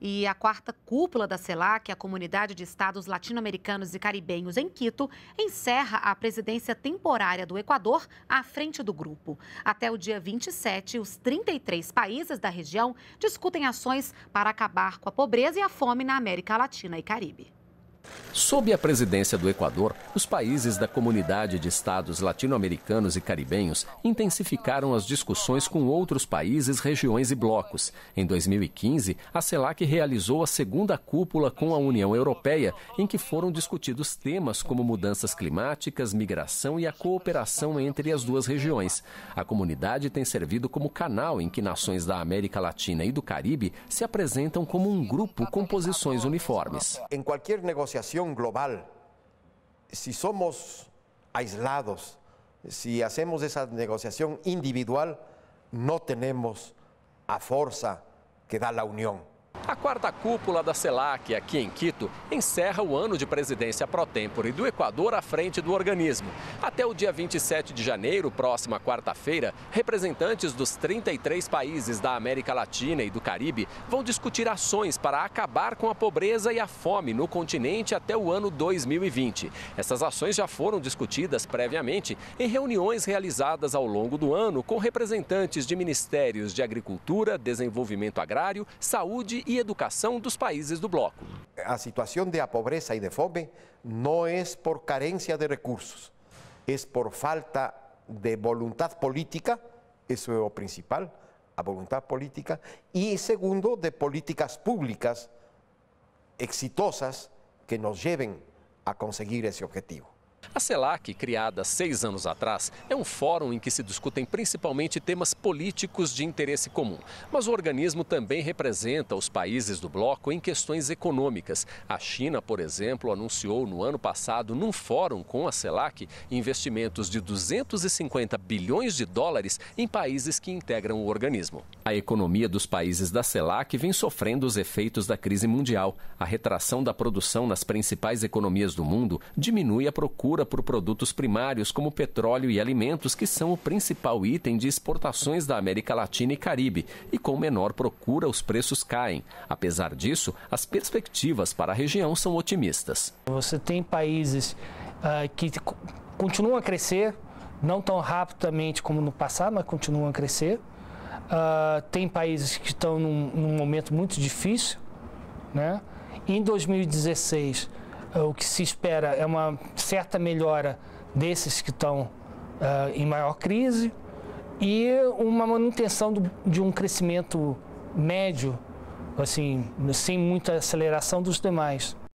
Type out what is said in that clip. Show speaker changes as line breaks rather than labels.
e a quarta cúpula da CELAC, a Comunidade de Estados Latino-Americanos e Caribenhos em Quito, encerra a presidência temporária do Equador à frente do grupo. Até o dia 27, os 33 países da região discutem ações para acabar com a pobreza e a fome na América Latina e Caribe. Sob a presidência do Equador, os países da comunidade de estados latino-americanos e caribenhos intensificaram as discussões com outros países, regiões e blocos. Em 2015, a CELAC realizou a segunda cúpula com a União Europeia, em que foram discutidos temas como mudanças climáticas, migração e a cooperação entre as duas regiões. A comunidade tem servido como canal em que nações da América Latina e do Caribe se apresentam como um grupo com posições uniformes.
Em qualquer negociação, global, si somos aislados, si hacemos esa negociación individual, no tenemos a fuerza que da la unión.
A quarta cúpula da CELAC, aqui em Quito, encerra o ano de presidência pro tempore do Equador à frente do organismo. Até o dia 27 de janeiro, próxima quarta-feira, representantes dos 33 países da América Latina e do Caribe vão discutir ações para acabar com a pobreza e a fome no continente até o ano 2020. Essas ações já foram discutidas previamente em reuniões realizadas ao longo do ano com representantes de ministérios de Agricultura, Desenvolvimento Agrário, Saúde
e Educación de los países do bloco. La situación de pobreza y de fome no es por carencia de recursos, es por falta de voluntad política, eso es lo principal, a voluntad política, y segundo, de políticas públicas exitosas que nos lleven a conseguir ese objetivo.
A CELAC, criada seis anos atrás, é um fórum em que se discutem principalmente temas políticos de interesse comum. Mas o organismo também representa os países do bloco em questões econômicas. A China, por exemplo, anunciou no ano passado, num fórum com a CELAC, investimentos de 250 bilhões de dólares em países que integram o organismo. A economia dos países da CELAC vem sofrendo os efeitos da crise mundial. A retração da produção nas principais economias do mundo diminui a procura procura por produtos primários como petróleo e alimentos, que são o principal item de exportações da América Latina e Caribe, e com menor procura os preços caem. Apesar disso, as perspectivas para a região são otimistas.
Você tem países uh, que continuam a crescer, não tão rapidamente como no passado, mas continuam a crescer. Uh, tem países que estão num, num momento muito difícil. Né? Em 2016, eh, o que se espera é uma certa melhora desses que estão eh, em maior crise e uma manutenção de um crescimento médio, assim, sem muita aceleração dos demais.